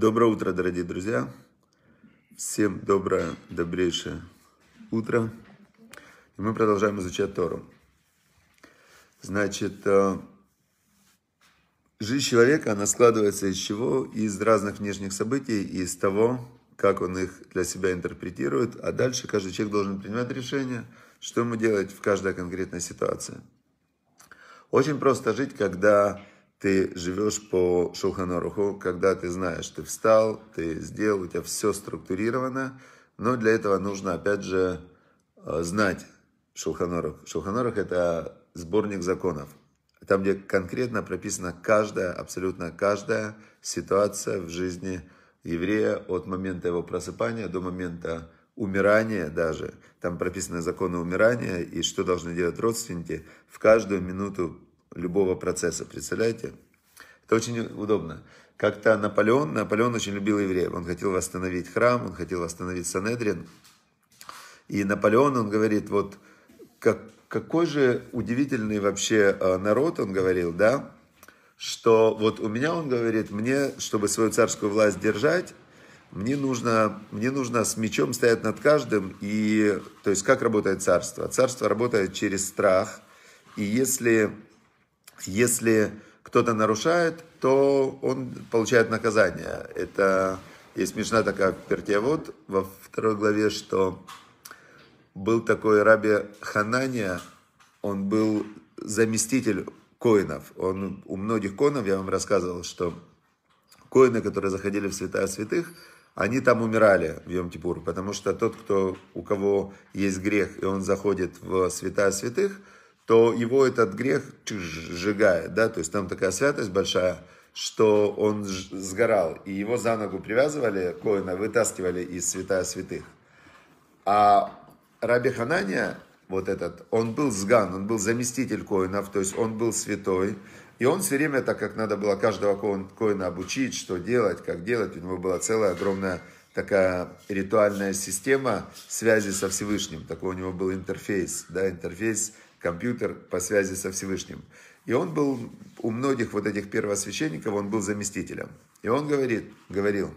Доброе утро, дорогие друзья. Всем доброе, добрейшее утро. И мы продолжаем изучать Тору. Значит, э, жизнь человека, она складывается из чего? Из разных внешних событий, из того, как он их для себя интерпретирует. А дальше каждый человек должен принимать решение, что ему делать в каждой конкретной ситуации. Очень просто жить, когда ты живешь по Шулханоруху, когда ты знаешь, ты встал, ты сделал, у тебя все структурировано, но для этого нужно, опять же, э, знать Шулханорух. Шулханорух – это сборник законов, там, где конкретно прописана каждая, абсолютно каждая ситуация в жизни еврея от момента его просыпания до момента умирания даже. Там прописаны законы умирания и что должны делать родственники в каждую минуту любого процесса, представляете? Это очень удобно. Как-то Наполеон, Наполеон очень любил евреев. Он хотел восстановить храм, он хотел восстановить Санедрин. И Наполеон, он говорит, вот как, какой же удивительный вообще э, народ, он говорил, да, что вот у меня, он говорит, мне, чтобы свою царскую власть держать, мне нужно, мне нужно с мечом стоять над каждым. И, то есть, как работает царство? Царство работает через страх. И если если кто-то нарушает, то он получает наказание. Это есть смешна такая Пертевод во второй главе, что был такой раби Ханания, он был заместитель коинов. Он у многих коинов, я вам рассказывал, что коины, которые заходили в святая святых, они там умирали в йом потому что тот, кто, у кого есть грех, и он заходит в святая святых – то его этот грех сжигает, да, то есть там такая святость большая, что он сгорал, и его за ногу привязывали, коина вытаскивали из святая святых. А Раби Ханания, вот этот, он был сган, он был заместитель коинов, то есть он был святой, и он все время, так как надо было каждого коина обучить, что делать, как делать, у него была целая огромная такая ритуальная система связи со Всевышним, такой у него был интерфейс, да, интерфейс компьютер по связи со Всевышним. И он был у многих вот этих первосвященников, он был заместителем. И он говорит, говорил,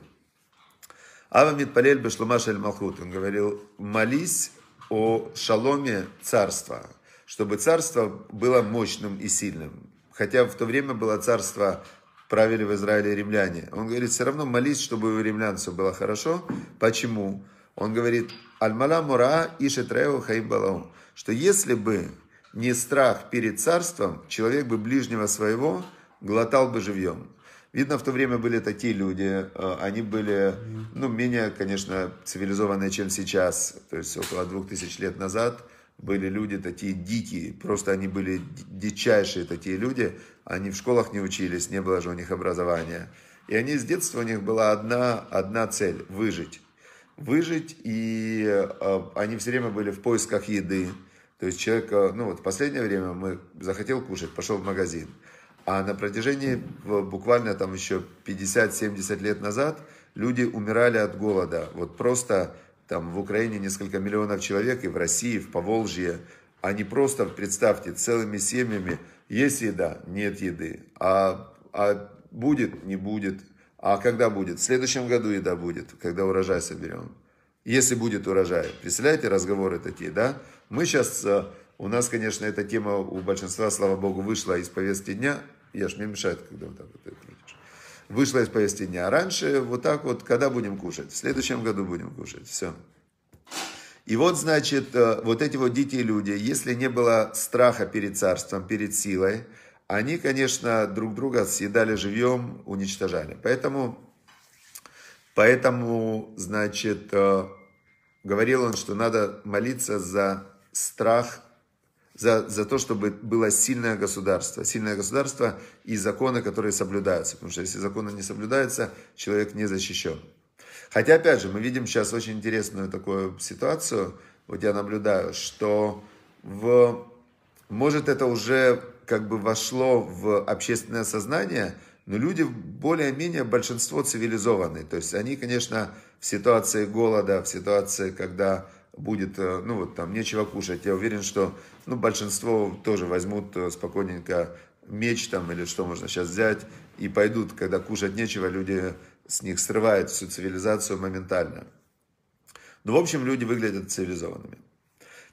Авамид Палель Бешлумаш Эль Махут, он говорил, молись о шаломе царства, чтобы царство было мощным и сильным. Хотя в то время было царство, правили в Израиле римляне. Он говорит, все равно молись, чтобы у римлян все было хорошо. Почему? Он говорит, Аль-Мала Мура Ишетреу Хаим Балаум, что если бы не страх перед царством, человек бы ближнего своего глотал бы живьем. Видно, в то время были такие люди, э, они были, ну, менее, конечно, цивилизованные, чем сейчас, то есть около двух тысяч лет назад были люди такие дикие, просто они были дичайшие такие люди, они в школах не учились, не было же у них образования. И они с детства, у них была одна, одна цель – выжить. Выжить, и э, они все время были в поисках еды, то есть человек, э, ну вот в последнее время мы захотел кушать, пошел в магазин. А на протяжении буквально там еще 50-70 лет назад люди умирали от голода. Вот просто там в Украине несколько миллионов человек, и в России, в Поволжье. Они а просто, представьте, целыми семьями есть еда, нет еды. А, а будет, не будет. А когда будет? В следующем году еда будет, когда урожай соберем. Если будет урожай. Представляете, разговоры такие, да? Мы сейчас, э, у нас, конечно, эта тема у большинства, слава богу, вышла из повестки дня. Я ж мне мешает, когда вот так вот это крутишь. Вышла из повестки дня. А раньше вот так вот, когда будем кушать? В следующем году будем кушать. Все. И вот, значит, э, вот эти вот дикие люди, если не было страха перед царством, перед силой, они, конечно, друг друга съедали живьем, уничтожали. Поэтому Поэтому, значит, э, говорил он, что надо молиться за страх, за, за то, чтобы было сильное государство. Сильное государство и законы, которые соблюдаются. Потому что если законы не соблюдаются, человек не защищен. Хотя, опять же, мы видим сейчас очень интересную такую ситуацию, вот я наблюдаю, что в, может это уже как бы вошло в общественное сознание – но люди более-менее большинство цивилизованные. То есть они, конечно, в ситуации голода, в ситуации, когда будет, э, ну вот там нечего кушать, я уверен, что ну, большинство тоже возьмут э, спокойненько меч там или что можно сейчас взять и пойдут, когда кушать нечего, люди с них срывают всю цивилизацию моментально. Ну, в общем, люди выглядят цивилизованными.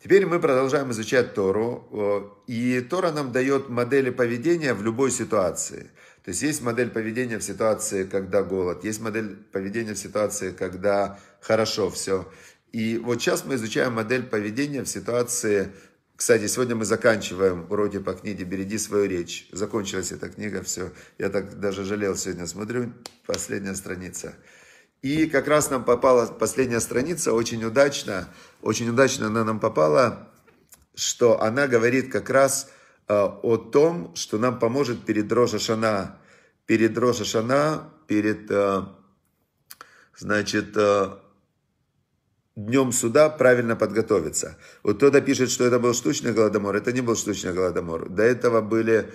Теперь мы продолжаем изучать Тору, э, и Тора нам дает модели поведения в любой ситуации – то есть есть модель поведения в ситуации, когда голод, есть модель поведения в ситуации, когда хорошо все. И вот сейчас мы изучаем модель поведения в ситуации, кстати, сегодня мы заканчиваем уроки по книге «Береги свою речь». Закончилась эта книга, все. Я так даже жалел сегодня, смотрю, последняя страница. И как раз нам попала последняя страница, очень удачно, очень удачно она нам попала, что она говорит как раз а, о том, что нам поможет перед Рожашана, перед Рожашана, перед, а, значит, а, днем суда правильно подготовиться. Вот кто-то пишет, что это был штучный голодомор. Это не был штучный голодомор. До этого были,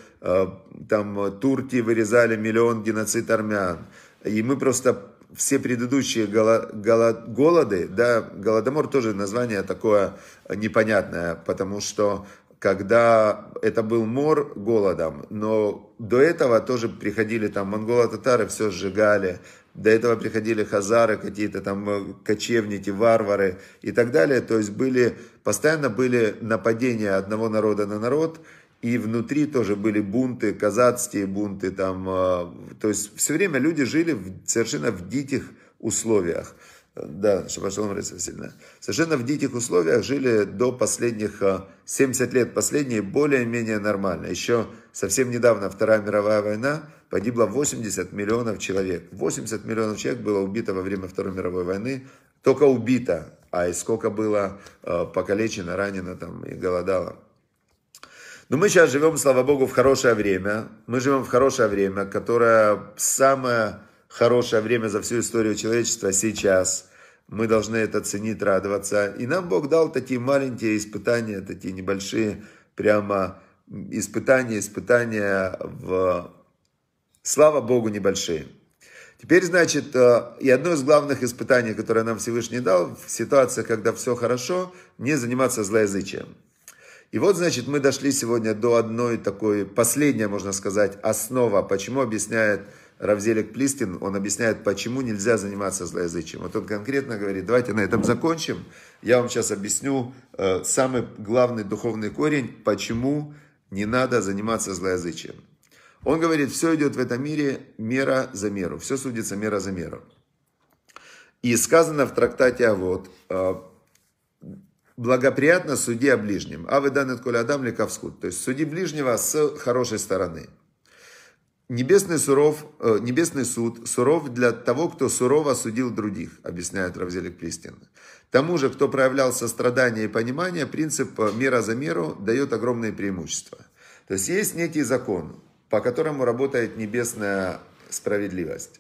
там, турки вырезали миллион геноцид армян. И мы просто все предыдущие голоды, да, голодомор тоже название такое непонятное, потому что когда это был мор голодом, но до этого тоже приходили там монголо-татары, все сжигали, до этого приходили хазары, какие-то там э, кочевники, варвары и так далее. То есть были, постоянно были нападения одного народа на народ, и внутри тоже были бунты, казацкие бунты там. Э, то есть все время люди жили в, совершенно в диких условиях. Да, Шабашалом Раиса Васильевна. Совершенно в диких условиях жили до последних, 70 э, лет последние, более-менее нормально. Еще совсем недавно Вторая мировая война, погибло 80 миллионов человек. 80 миллионов человек было убито во время Второй мировой войны, только убито, а и сколько было э, покалечено, ранено там и голодало. Но мы сейчас живем, слава богу, в хорошее время. Мы живем в хорошее время, которое самое хорошее время за всю историю человечества сейчас. Мы должны это ценить, радоваться. И нам Бог дал такие маленькие испытания, такие небольшие, прямо испытания, испытания в... Слава Богу, небольшие. Теперь, значит, э, и одно из главных испытаний, которое нам Всевышний дал, в ситуации, когда все хорошо, не заниматься злоязычием. И вот, значит, мы дошли сегодня до одной такой, последняя, можно сказать, основа, почему объясняет Равзелик Плистин, он объясняет, почему нельзя заниматься злоязычием. Вот он конкретно говорит, давайте на этом закончим. Я вам сейчас объясню э, самый главный духовный корень, почему не надо заниматься злоязычием. Он говорит, все идет в этом мире мера за меру. Все судится мера за меру. И сказано в трактате а вот э, благоприятно суди о ближнем. А вы данный коля адам лекавскут. То есть суди ближнего с хорошей стороны. Небесный, суров, э, небесный суд суров для того, кто сурово судил других, объясняет Равзелик Плистин. Тому же, кто проявлял сострадание и понимание, принцип э, мера за меру дает огромные преимущества. То есть есть некий закон, по которому работает небесная справедливость.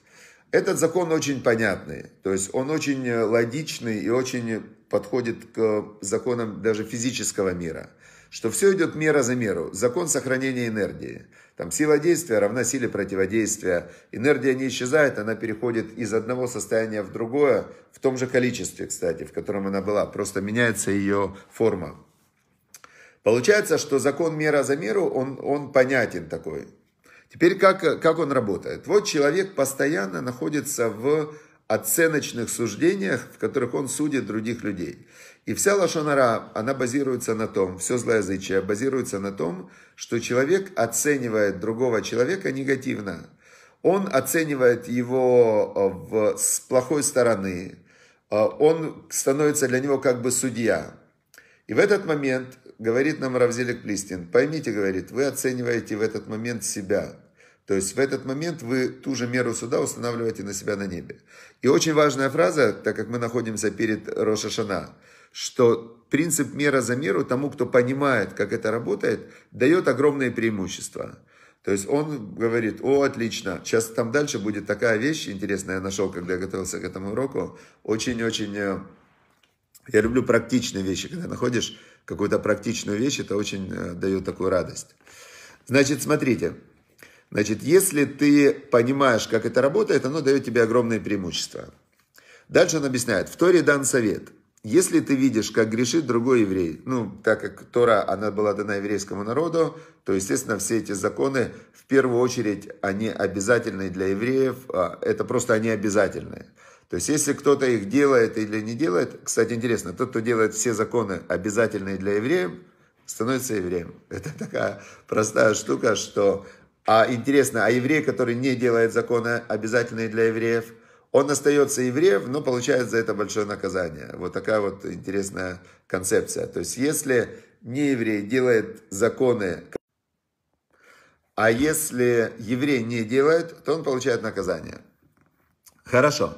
Этот закон очень понятный, то есть он очень э, логичный и очень подходит к э, законам даже физического мира – что все идет мера за меру, закон сохранения энергии. Там сила действия равна силе противодействия. Энергия не исчезает, она переходит из одного состояния в другое, в том же количестве, кстати, в котором она была, просто меняется ее форма. Получается, что закон мера за меру, он, он понятен такой. Теперь как, как он работает? Вот человек постоянно находится в оценочных суждениях, в которых он судит других людей. И вся лошонара, она базируется на том, все злоязычие базируется на том, что человек оценивает другого человека негативно. Он оценивает его э, в, с плохой стороны, э, он становится для него как бы судья. И в этот момент говорит нам Равзелик Плистин, поймите, говорит, вы оцениваете в этот момент себя – то есть в этот момент вы ту же меру суда устанавливаете на себя на небе. И очень важная фраза, так как мы находимся перед Рошашана, что принцип мера за меру тому, кто понимает, как это работает, дает огромные преимущества. То есть он говорит, о, отлично, сейчас там дальше будет такая вещь интересная, я нашел, когда я готовился к этому уроку, очень-очень, э, я люблю практичные вещи, когда находишь какую-то практичную вещь, это очень э, дает такую радость. Значит, смотрите, Значит, если ты понимаешь, как это работает, оно дает тебе огромное преимущество. Дальше он объясняет. В Торе дан совет. Если ты видишь, как грешит другой еврей, ну, так как Тора, она была дана еврейскому народу, то, естественно, все эти законы, в первую очередь, они обязательны для евреев, а, это просто они обязательные. То есть, если кто-то их делает или не делает, кстати, интересно, тот, кто делает все законы обязательные для евреев, становится евреем. Это такая простая штука, что а интересно, а еврей, который не делает законы обязательные для евреев, он остается евреем, но получает за это большое наказание. Вот такая вот интересная концепция. То есть, если не еврей делает законы, а если еврей не делает, то он получает наказание. Хорошо.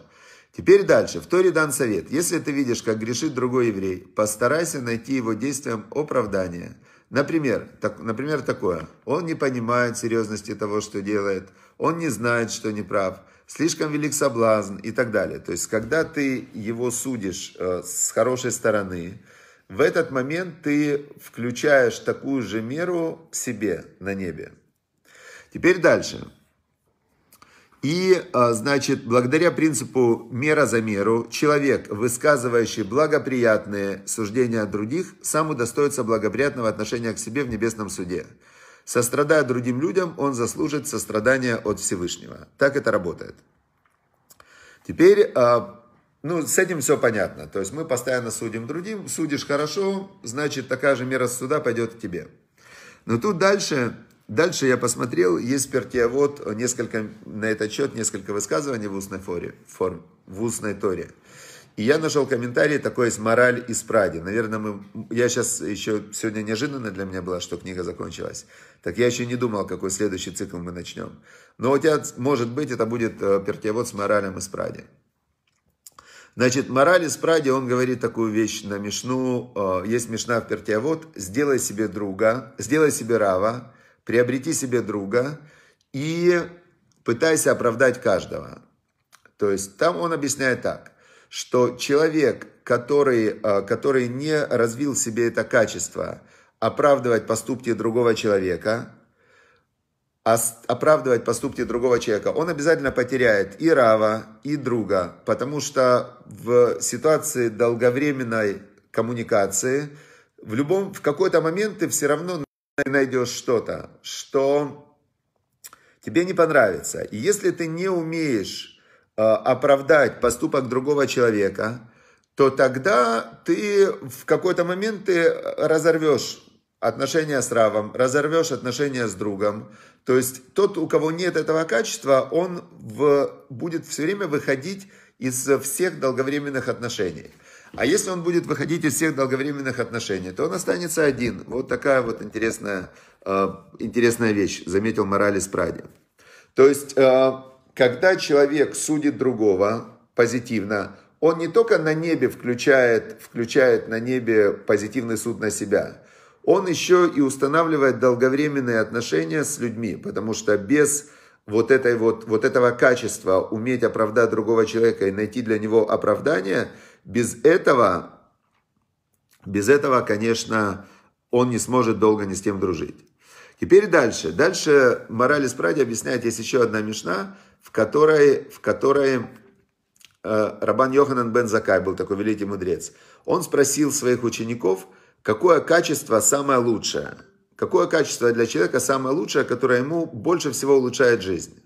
Теперь дальше. В Торе дан совет. Если ты видишь, как грешит другой еврей, постарайся найти его действием оправдания. Например, так, например, такое. Он не понимает серьезности того, что делает. Он не знает, что не прав. Слишком велик соблазн и так далее. То есть, когда ты его судишь э, с хорошей стороны, в этот момент ты включаешь такую же меру к себе на небе. Теперь дальше. И, а, значит, благодаря принципу мера за меру, человек, высказывающий благоприятные суждения о других, сам удостоится благоприятного отношения к себе в небесном суде. Сострадая другим людям, он заслужит сострадания от Всевышнего. Так это работает. Теперь, а, ну, с этим все понятно. То есть мы постоянно судим другим. Судишь хорошо, значит, такая же мера суда пойдет к тебе. Но тут дальше Дальше я посмотрел, есть спиртиавод, несколько, на этот счет несколько высказываний в устной, форе, форм, в устной торе. И я нашел комментарий, такой есть «Мораль из Пради». Наверное, мы, я сейчас еще, сегодня неожиданно для меня было, что книга закончилась. Так я еще не думал, какой следующий цикл мы начнем. Но у тебя, может быть, это будет э, перкевод с «Моралем из Пради». Значит, «Мораль из Пради», он говорит такую вещь на Мишну. Э, есть Мишна в Пертиавод. «Сделай себе друга, сделай себе рава, приобрети себе друга и пытайся оправдать каждого. То есть там он объясняет так, что человек, который, э, который не развил в себе это качество, оправдывать поступки другого человека, оправдывать поступки другого человека, он обязательно потеряет и рава, и друга, потому что в ситуации долговременной коммуникации в любом, в какой-то момент ты все равно найдешь что-то, что тебе не понравится. И если ты не умеешь э, оправдать поступок другого человека, то тогда ты в какой-то момент ты разорвешь отношения с равом, разорвешь отношения с другом. То есть тот, у кого нет этого качества, он в, будет все время выходить из всех долговременных отношений. А если он будет выходить из всех долговременных отношений, то он останется один. Вот такая вот интересная, э, интересная вещь, заметил Моралис Пради. То есть, э, когда человек судит другого позитивно, он не только на небе включает, включает на небе позитивный суд на себя, он еще и устанавливает долговременные отношения с людьми, потому что без вот, этой вот, вот этого качества уметь оправдать другого человека и найти для него оправдание – без этого, без этого, конечно, он не сможет долго ни с кем дружить. Теперь дальше. Дальше Моралис Пради объясняет, есть еще одна мишна, в которой, в которой э, Рабан Йоханан бен Закай был такой великий мудрец. Он спросил своих учеников, какое качество самое лучшее. Какое качество для человека самое лучшее, которое ему больше всего улучшает жизнь.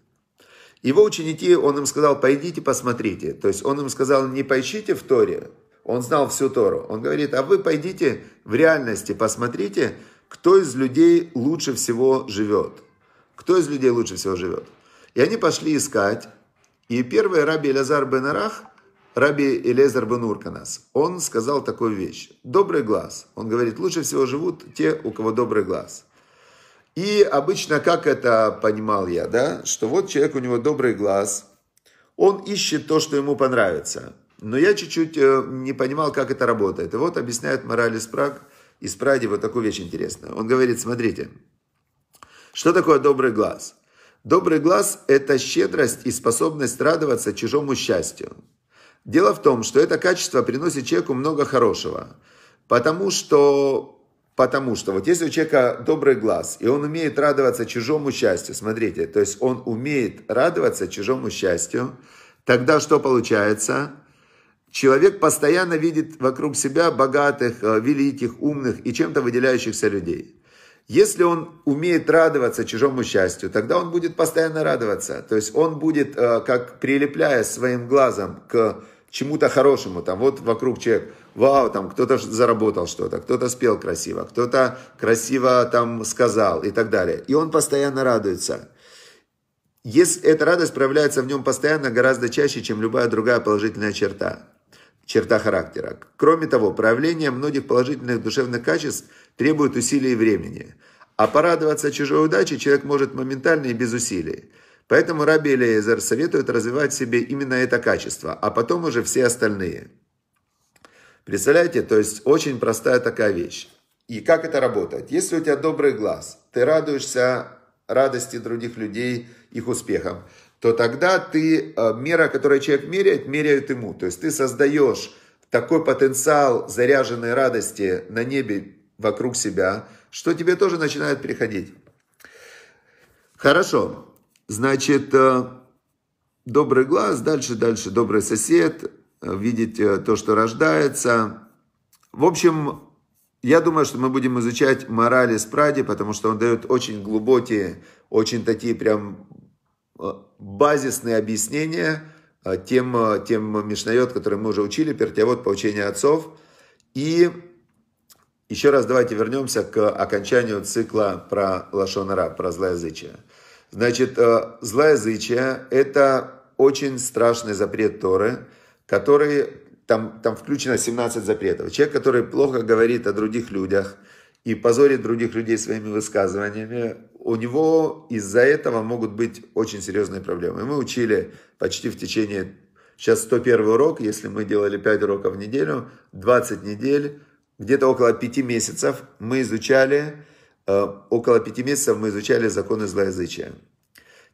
Его ученики, он им сказал, пойдите посмотрите. То есть он им сказал, не поищите в Торе, он знал всю Тору. Он говорит, а вы пойдите в реальности, посмотрите, кто из людей лучше всего живет. Кто из людей лучше всего живет. И они пошли искать. И первый раби Элязар бен Арах, раби Элезар бен Урканас, он сказал такую вещь. Добрый глаз. Он говорит, лучше всего живут те, у кого добрый глаз. И обычно как это понимал я, да, что вот человек, у него добрый глаз, он ищет то, что ему понравится. Но я чуть-чуть э, не понимал, как это работает. И вот объясняет мораль Спраг Праг, из Пради вот такую вещь интересную. Он говорит, смотрите, что такое добрый глаз? Добрый глаз – это щедрость и способность радоваться чужому счастью. Дело в том, что это качество приносит человеку много хорошего, потому что Потому что вот если у человека добрый глаз, и он умеет радоваться чужому счастью, смотрите, то есть он умеет радоваться чужому счастью, тогда что получается? Человек постоянно видит вокруг себя богатых, э, великих, умных и чем-то выделяющихся людей. Если он умеет радоваться чужому счастью, тогда он будет постоянно радоваться. То есть он будет, э, как прилепляя своим глазом к чему-то хорошему. Там вот вокруг человек, вау, там кто-то заработал что-то, кто-то спел красиво, кто-то красиво там сказал и так далее. И он постоянно радуется. Если эта радость проявляется в нем постоянно гораздо чаще, чем любая другая положительная черта, черта характера. Кроме того, проявление многих положительных душевных качеств требует усилий и времени. А порадоваться чужой удаче человек может моментально и без усилий. Поэтому Раби Элиезер советует развивать в себе именно это качество, а потом уже все остальные. Представляете, то есть очень простая такая вещь. И как это работает? Если у тебя добрый глаз, ты радуешься радости других людей, их успехам, то тогда ты, э, мера, которую человек меряет, меряет ему. То есть ты создаешь такой потенциал заряженной радости на небе вокруг себя, что тебе тоже начинает приходить. Хорошо. Значит, э, добрый глаз, дальше, дальше, добрый сосед, э, видеть э, то, что рождается. В общем, я думаю, что мы будем изучать морали Спради, потому что он дает очень глубокие, очень такие прям базисные объяснения тем, тем Мишнает, которые мы уже учили, Пертявод, поучение отцов. И еще раз давайте вернемся к окончанию цикла про Лашонара, про злоязычие. Значит, э, злоязычие – это очень страшный запрет Торы, который, там, там включено 17 запретов. Человек, который плохо говорит о других людях и позорит других людей своими высказываниями, у него из-за этого могут быть очень серьезные проблемы. И мы учили почти в течение, сейчас 101 урок, если мы делали 5 уроков в неделю, 20 недель, где-то около 5 месяцев мы изучали Э, около пяти месяцев мы изучали законы злоязычия.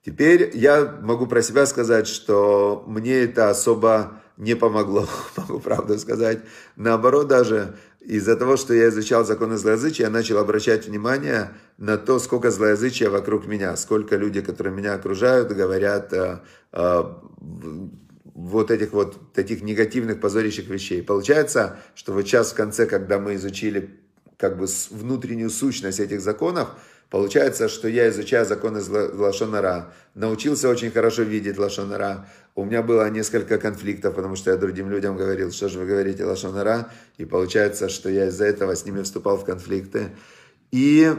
Теперь я могу про себя сказать, что мне это особо не помогло, могу правду сказать. Наоборот, даже из-за того, что я изучал законы злоязычия, я начал обращать внимание на то, сколько злоязычия вокруг меня, сколько люди, которые меня окружают, говорят э, э, вот этих вот таких негативных позорящих вещей. Получается, что вот сейчас в конце, когда мы изучили как бы внутреннюю сущность этих законов, Получается, что я, изучаю законы Лашонара, научился очень хорошо видеть Лашонара. У меня было несколько конфликтов, потому что я другим людям говорил, что же вы говорите Лашонара. И получается, что я из-за этого с ними вступал в конфликты. И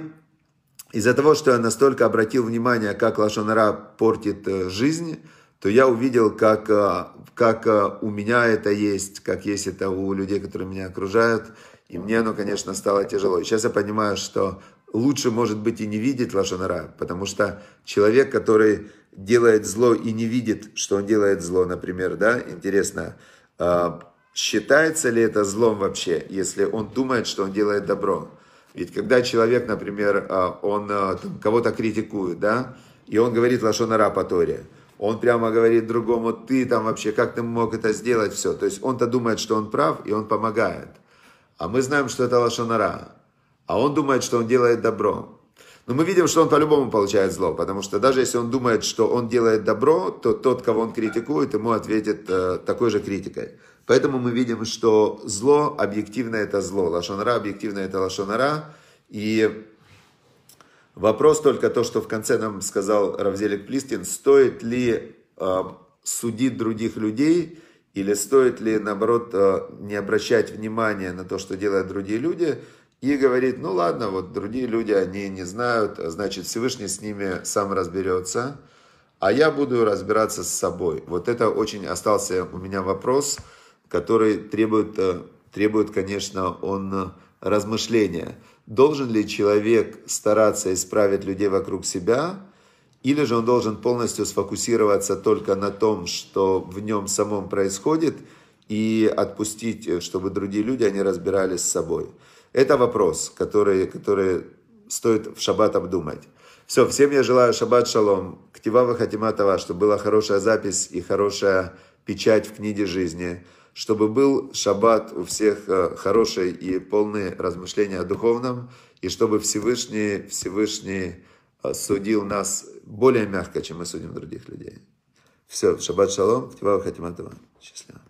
из-за того, что я настолько обратил внимание, как Лашонара портит э, жизнь, то я увидел, как, э, как э, у меня это есть, как есть это у людей, которые меня окружают. И мне оно, конечно, стало тяжело. сейчас я понимаю, что лучше, может быть, и не видеть лошонара, потому что человек, который делает зло и не видит, что он делает зло, например, да, интересно, а, считается ли это злом вообще, если он думает, что он делает добро? Ведь когда человек, например, а, он а, кого-то критикует, да, и он говорит лошонара по Торе, он прямо говорит другому, ты там вообще, как ты мог это сделать, все. То есть он-то думает, что он прав, и он помогает – а мы знаем, что это лошонара. А он думает, что он делает добро. Но мы видим, что он по-любому получает зло, потому что даже если он думает, что он делает добро, то тот, кого он критикует, ему ответит э, такой же критикой. Поэтому мы видим, что зло объективно это зло, лошонара объективно это лошонара. И вопрос только то, что в конце нам сказал Равзелик Плистин, стоит ли э, судить других людей, или стоит ли, наоборот, э, не обращать внимания на то, что делают другие люди, и говорит, ну ладно, вот другие люди, они не знают, значит, Всевышний с ними сам разберется, а я буду разбираться с собой. Вот это очень остался у меня вопрос, который требует, э, требует конечно, он э, размышления. Должен ли человек стараться исправить людей вокруг себя – или же он должен полностью сфокусироваться только на том, что в нем самом происходит, и отпустить, э, чтобы другие люди, они разбирались с собой. Это вопрос, который, который стоит в шаббат обдумать. Все, всем я желаю шаббат шалом, ктивава хатиматова, чтобы была хорошая запись и хорошая печать в книге жизни, чтобы был шаббат у всех э, хороший и полный размышления о духовном, и чтобы Всевышний, Всевышний судил нас более мягко, чем мы судим других людей. Все, шаббат шалом, ктива хатиматова. Счастливо.